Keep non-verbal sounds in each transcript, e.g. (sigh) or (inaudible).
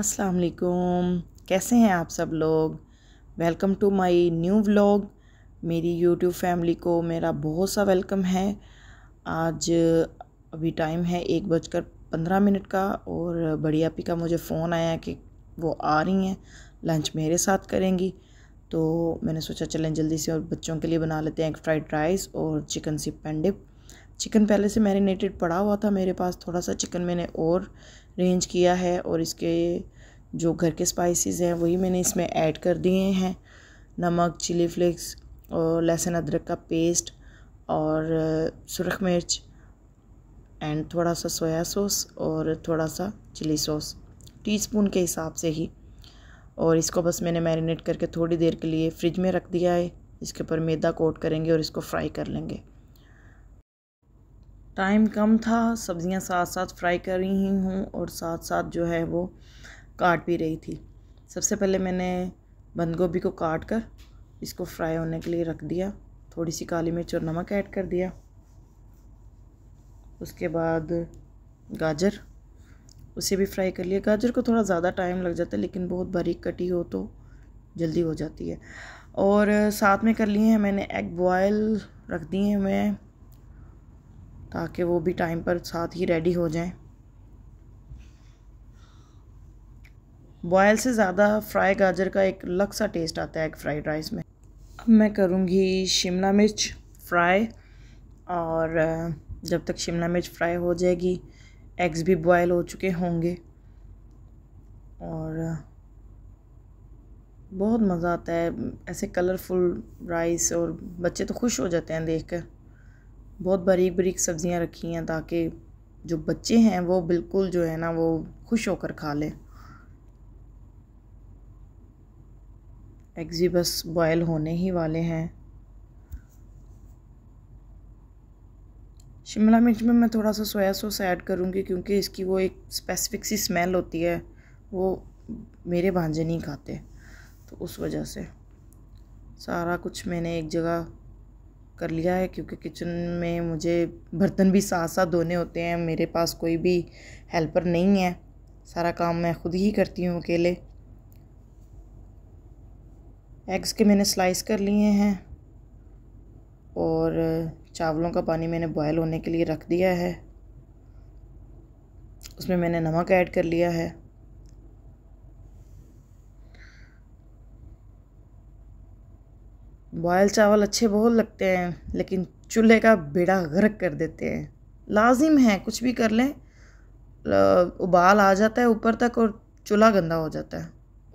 अस्सलाम वालेकुम कैसे हैं आप सब लोग welcome to my new vlog मेरी यूट्यूब फैमिली को मेरा बहुत सा वेलकम है आज अभी टाइम है एक बजकर पंद्रह मिनट का और बड़ी आपी का मुझे फ़ोन आया कि वो आ रही हैं लंच मेरे साथ करेंगी तो मैंने सोचा चलें जल्दी से और बच्चों के लिए बना लेते हैं एक फ्राइड राइस और chicken sip and dip chicken पहले से मैरिनेटेड पड़ा हुआ था मेरे पास थोड़ा सा चिकन मैंने और रेंज किया है और इसके जो घर के स्पाइसेस हैं वही मैंने इसमें ऐड कर दिए हैं नमक चिली फ्लेक्स और लहसुन अदरक का पेस्ट और सुरख मिर्च एंड थोड़ा सा सोया सॉस और थोड़ा सा चिली सॉस टीस्पून के हिसाब से ही और इसको बस मैंने मैरिनेट करके थोड़ी देर के लिए फ्रिज में रख दिया है इसके ऊपर मैदा कोट करेंगे और इसको फ्राई कर लेंगे टाइम कम था सब्ज़ियाँ साथ साथ फ्राई कर रही हूँ और साथ साथ जो है वो काट भी रही थी सबसे पहले मैंने बंद गोभी को काट कर इसको फ्राई होने के लिए रख दिया थोड़ी सी काली मिर्च और नमक ऐड कर दिया उसके बाद गाजर उसे भी फ्राई कर लिया गाजर को थोड़ा ज़्यादा टाइम लग जाता है लेकिन बहुत बारीक कटी हो तो जल्दी हो जाती है और साथ में कर लिए हैं मैंने एग बॉयल रख दिए हैं मैं ताकि वो भी टाइम पर साथ ही रेडी हो जाएं बॉयल से ज़्यादा फ्राई गाजर का एक अलग सा टेस्ट आता है एग फ्राइड राइस में अब मैं करूँगी शिमला मिर्च फ्राई और जब तक शिमला मिर्च फ्राई हो जाएगी एग्स भी बॉयल हो चुके होंगे और बहुत मज़ा आता है ऐसे कलरफुल राइस और बच्चे तो खुश हो जाते हैं देख कर बहुत बारीक बारीक सब्ज़ियाँ रखी हैं ताकि जो बच्चे हैं वो बिल्कुल जो है ना वो खुश होकर खा लें एग्जी बस बॉयल होने ही वाले हैं शिमला मिर्च में मैं थोड़ा सा सोया सॉस ऐड करूँगी क्योंकि इसकी वो एक स्पेसिफिक सी स्मेल होती है वो मेरे भांजे नहीं खाते तो उस वजह से सारा कुछ मैंने एक जगह कर लिया है क्योंकि किचन में मुझे बर्तन भी साथ साथ धोने होते हैं मेरे पास कोई भी हेल्पर नहीं है सारा काम मैं खुद ही करती हूँ अकेले एग्स के मैंने स्लाइस कर लिए हैं और चावलों का पानी मैंने बॉयल होने के लिए रख दिया है उसमें मैंने नमक ऐड कर लिया है बॉयल चावल अच्छे बहुत लगते हैं लेकिन चूल्हे का बेड़ा गर्क कर देते हैं लाजिम है कुछ भी कर लें उबाल आ जाता है ऊपर तक और चूल्हा गंदा हो जाता है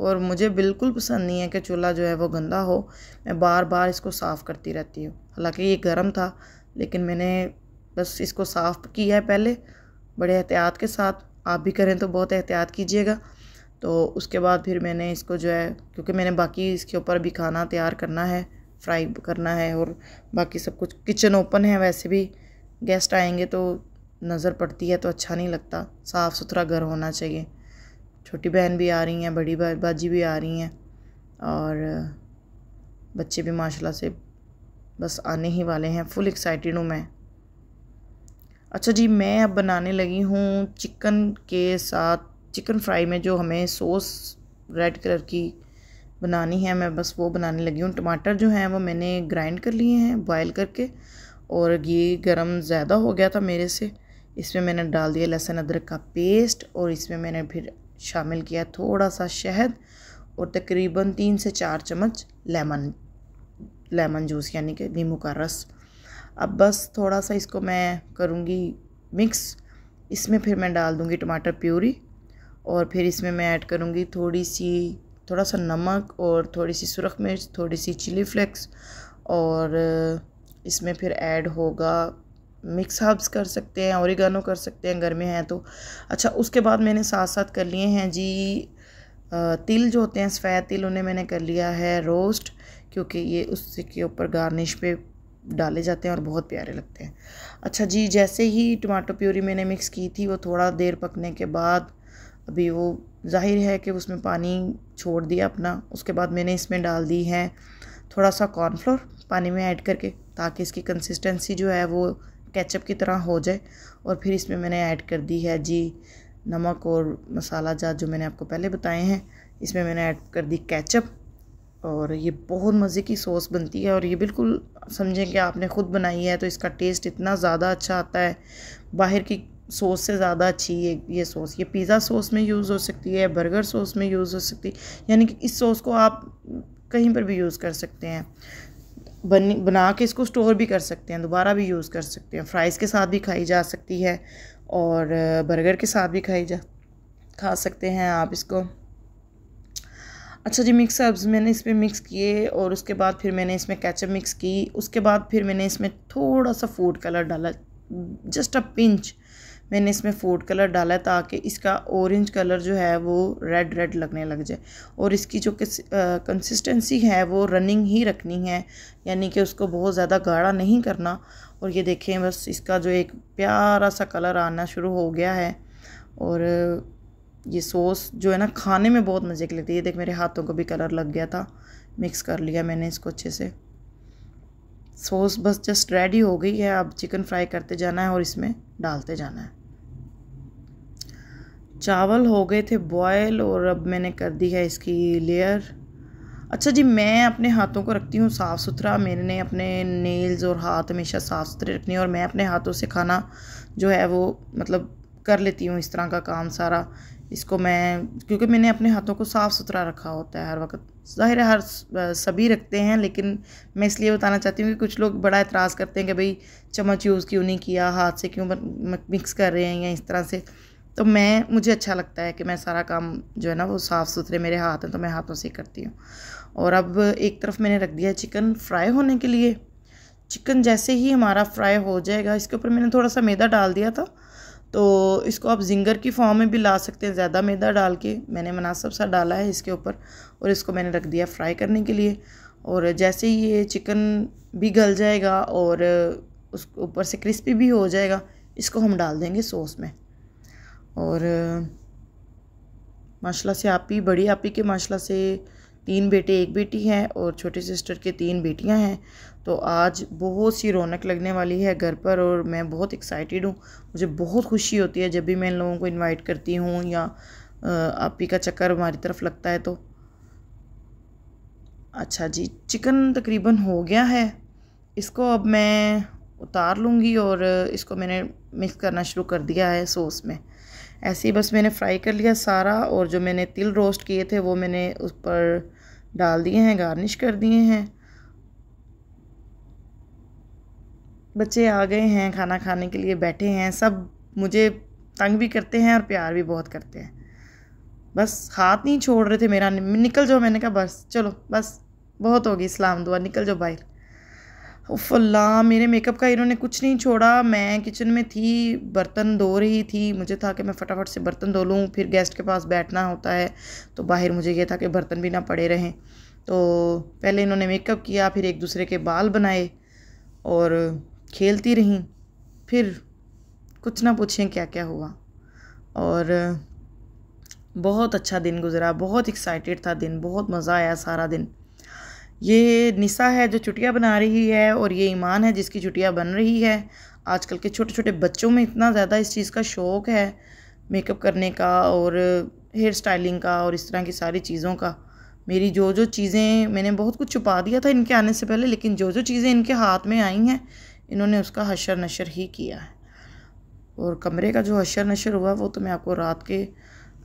और मुझे बिल्कुल पसंद नहीं है कि चूल्हा जो है वो गंदा हो मैं बार बार इसको साफ़ करती रहती हूँ हालांकि ये गर्म था लेकिन मैंने बस इसको साफ़ किया है पहले बड़े एहतियात के साथ आप भी करें तो बहुत एहतियात कीजिएगा तो उसके बाद फिर मैंने इसको जो है क्योंकि मैंने बाकी इसके ऊपर भी खाना तैयार करना है फ्राई करना है और बाकी सब कुछ किचन ओपन है वैसे भी गेस्ट आएंगे तो नज़र पड़ती है तो अच्छा नहीं लगता साफ़ सुथरा घर होना चाहिए छोटी बहन भी आ रही हैं बड़ी बाजी भी आ रही हैं और बच्चे भी माशाल्लाह से बस आने ही वाले हैं फुल एक्साइटेड हूँ मैं अच्छा जी मैं अब बनाने लगी हूँ चिकन के साथ चिकन फ्राई में जो हमें सॉस रेड कलर की बनानी है मैं बस वो बनाने लगी हूँ टमाटर जो हैं वो मैंने ग्राइंड कर लिए हैं बॉयल करके और ये गरम ज़्यादा हो गया था मेरे से इसमें मैंने डाल दिया लहसुन अदरक का पेस्ट और इसमें मैंने फिर शामिल किया थोड़ा सा शहद और तकरीबन तीन से चार चम्मच लेमन लेमन जूस यानी कि नींबू का रस अब बस थोड़ा सा इसको मैं करूँगी मिक्स इसमें फिर मैं डाल दूँगी टमाटर प्यूरी और फिर इसमें मैं ऐड करूँगी थोड़ी सी थोड़ा सा नमक और थोड़ी सी सुरख मिर्च थोड़ी सी चिली फ्लेक्स और इसमें फिर ऐड होगा मिक्स हर्ब्स कर सकते हैं औरिगानो कर सकते हैं घर में हैं तो अच्छा उसके बाद मैंने साथ साथ कर लिए हैं जी तिल जो होते हैं सफ़ेद तिल उन्हें मैंने कर लिया है रोस्ट क्योंकि ये उसके ऊपर गार्निश पे डाले जाते हैं और बहुत प्यारे लगते हैं अच्छा जी जैसे ही टमाटो प्यूरी मैंने मिक्स की थी वो थोड़ा देर पकने के बाद अभी वो ज़ाहिर है कि उसमें पानी छोड़ दिया अपना उसके बाद मैंने इसमें डाल दी है थोड़ा सा कॉर्नफ्लोर पानी में ऐड करके ताकि इसकी कंसिस्टेंसी जो है वो केचप की तरह हो जाए और फिर इसमें मैंने ऐड कर दी है जी नमक और मसाला जात जो मैंने आपको पहले बताए हैं इसमें मैंने ऐड कर दी कैचअप और ये बहुत मज़े की सॉस बनती है और ये बिल्कुल समझें कि आपने ख़ुद बनाई है तो इसका टेस्ट इतना ज़्यादा अच्छा आता है बाहर की सॉस से ज़्यादा अच्छी ये ये सॉस ये पिज़्ज़ा सॉस में यूज़ हो सकती है बर्गर सॉस में यूज़ हो सकती है यानी कि इस सॉस को आप कहीं पर भी यूज़ कर सकते हैं बन बना के इसको स्टोर भी कर सकते हैं दोबारा भी यूज़ कर सकते हैं फ्राइज़ के साथ भी खाई जा सकती है और बर्गर के साथ भी खाई जा खा सकते हैं आप इसको अच्छा जी मिक्स हर्ब्स मैंने इसमें मिक्स किए और उसके बाद फिर मैंने इसमें कैचअप मिक्स की उसके बाद फिर मैंने इसमें थोड़ा सा फूड कलर डाला जस्ट अ पिंच मैंने इसमें फूड कलर डाला ताकि इसका ऑरेंज कलर जो है वो रेड रेड लगने लग जाए और इसकी जो कंसिस्टेंसी है वो रनिंग ही रखनी है यानी कि उसको बहुत ज़्यादा गाढ़ा नहीं करना और ये देखें बस इसका जो एक प्यारा सा कलर आना शुरू हो गया है और ये सॉस जो है ना खाने में बहुत मज़े के लगती है ये देख मेरे हाथों को भी कलर लग गया था मिक्स कर लिया मैंने इसको अच्छे से सॉस बस जस्ट रेडी हो गई है अब चिकन फ्राई करते जाना है और इसमें डालते जाना है चावल हो गए थे बॉयल और अब मैंने कर दी है इसकी लेयर अच्छा जी मैं अपने हाथों को रखती हूँ साफ़ सुथरा मैंने अपने नेल्स और हाथ हमेशा साफ़ सुथरे रखने हैं और मैं अपने हाथों से खाना जो है वो मतलब कर लेती हूँ इस तरह का काम सारा इसको मैं क्योंकि मैंने अपने हाथों को साफ़ सुथरा रखा होता है हर वक्त ज़ाहिर है हर सभी रखते हैं लेकिन मैं इसलिए बताना चाहती हूँ कि कुछ लोग बड़ा एतराज़ करते हैं कि भाई चम्मच यूज़ क्यों नहीं किया हाथ से क्यों मिक्स कर रहे हैं या इस तरह से तो मैं मुझे अच्छा लगता है कि मैं सारा काम जो है ना वो साफ़ सुथरे मेरे हाथ हैं तो मैं हाथों से करती हूँ और अब एक तरफ मैंने रख दिया चिकन फ्राई होने के लिए चिकन जैसे ही हमारा फ्राई हो जाएगा इसके ऊपर मैंने थोड़ा सा मैदा डाल दिया था तो इसको आप जिंगर की फॉर्म में भी ला सकते हैं ज़्यादा मैदा डाल के मैंने मुनासब सा डाला है इसके ऊपर और इसको मैंने रख दिया फ्राई करने के लिए और जैसे ही ये चिकन भी गल जाएगा और उस ऊपर से क्रिस्पी भी हो जाएगा इसको हम डाल देंगे सॉस में और माशाल्लाह से आप ही बड़ी आप ही के माशाल्लाह से तीन बेटे एक बेटी हैं और छोटे सिस्टर के तीन बेटियां हैं तो आज बहुत सी रौनक लगने वाली है घर पर और मैं बहुत एक्साइटेड हूँ मुझे बहुत खुशी होती है जब भी मैं इन लोगों को इनवाइट करती हूँ या आप ही का चक्कर हमारी तरफ लगता है तो अच्छा जी चिकन तकरीबन हो गया है इसको अब मैं उतार लूँगी और इसको मैंने मिक्स करना शुरू कर दिया है सॉस में ऐसे ही बस मैंने फ्राई कर लिया सारा और जो मैंने तिल रोस्ट किए थे वो मैंने उस पर डाल दिए हैं गार्निश कर दिए हैं बच्चे आ गए हैं खाना खाने के लिए बैठे हैं सब मुझे तंग भी करते हैं और प्यार भी बहुत करते हैं बस हाथ नहीं छोड़ रहे थे मेरा निकल जाओ मैंने कहा बस चलो बस बहुत होगी इस्लाम दुआ निकल जाओ बाहर फल्ला मेरे मेकअप का इन्होंने कुछ नहीं छोड़ा मैं किचन में थी बर्तन धो रही थी मुझे था कि मैं फटाफट से बर्तन धो लूँ फिर गेस्ट के पास बैठना होता है तो बाहर मुझे ये था कि बर्तन भी ना पड़े रहें तो पहले इन्होंने मेकअप किया फिर एक दूसरे के बाल बनाए और खेलती रहीं फिर कुछ ना पूछें क्या क्या हुआ और बहुत अच्छा दिन गुजरा बहुत एक्साइटेड था दिन बहुत मज़ा आया सारा दिन ये निशा है जो छुट्टियाँ बना रही है और ये ईमान है जिसकी छुट्टियाँ बन रही है आजकल के छोटे छोटे बच्चों में इतना ज़्यादा इस चीज़ का शौक़ है मेकअप करने का और हेयर स्टाइलिंग का और इस तरह की सारी चीज़ों का मेरी जो जो चीज़ें मैंने बहुत कुछ छुपा दिया था इनके आने से पहले लेकिन जो जो चीज़ें इनके हाथ में आई हैं इन्होंने उसका हशर नशर ही किया है और कमरे का जो हशर नशर हुआ वो तो मैं आपको रात के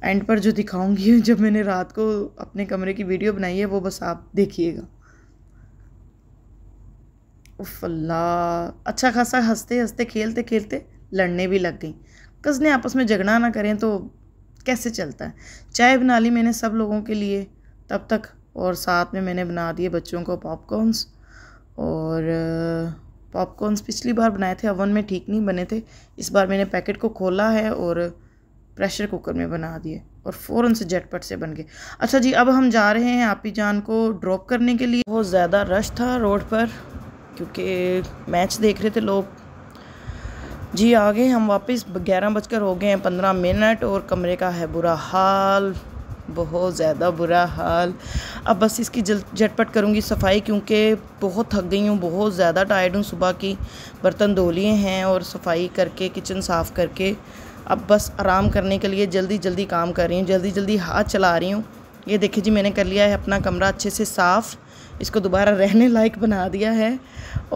एंड पर जो दिखाऊंगी (laughs) जब मैंने रात को अपने कमरे की वीडियो बनाई है वो बस आप देखिएगा उफ अल्लाह अच्छा खासा हंसते हंसते खेलते खेलते लड़ने भी लग गई कज़ने आपस में झगड़ा ना करें तो कैसे चलता है चाय बना ली मैंने सब लोगों के लिए तब तक और साथ में मैंने बना दिए बच्चों को पॉपकॉर्नस और पॉपकॉर्नस पिछली बार बनाए थे अवन में ठीक नहीं बने थे इस बार मैंने पैकेट को खोला है और प्रेशर कुकर में बना दिए और फ़ौर से झटपट से बन गए अच्छा जी अब हम जा रहे हैं आपी जान को ड्रॉप करने के लिए बहुत ज़्यादा रश था रोड पर क्योंकि मैच देख रहे थे लोग जी आ गए हम वापस ग्यारह बजकर हो गए हैं पंद्रह मिनट और कमरे का है बुरा हाल बहुत ज़्यादा बुरा हाल अब बस इसकी जल झटपट करूँगी सफाई क्योंकि बहुत थक गई हूँ बहुत ज़्यादा टायर्ड हूँ सुबह की बर्तन धो लिए हैं और सफाई करके किचन साफ़ करके अब बस आराम करने के लिए जल्दी जल्दी काम कर रही हूँ जल्दी जल्दी हाथ चला रही हूँ ये देखिए जी मैंने कर लिया है अपना कमरा अच्छे से साफ़ इसको दोबारा रहने लायक बना दिया है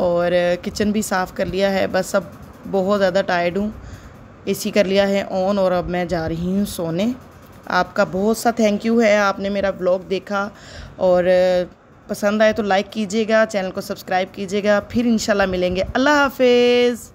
और किचन भी साफ़ कर लिया है बस अब बहुत ज़्यादा टायर्ड हूँ एसी कर लिया है ऑन और अब मैं जा रही हूँ सोने आपका बहुत सा थैंक यू है आपने मेरा ब्लॉग देखा और पसंद आए तो लाइक कीजिएगा चैनल को सब्सक्राइब कीजिएगा फिर इंशाल्लाह मिलेंगे अल्लाह हाफिज़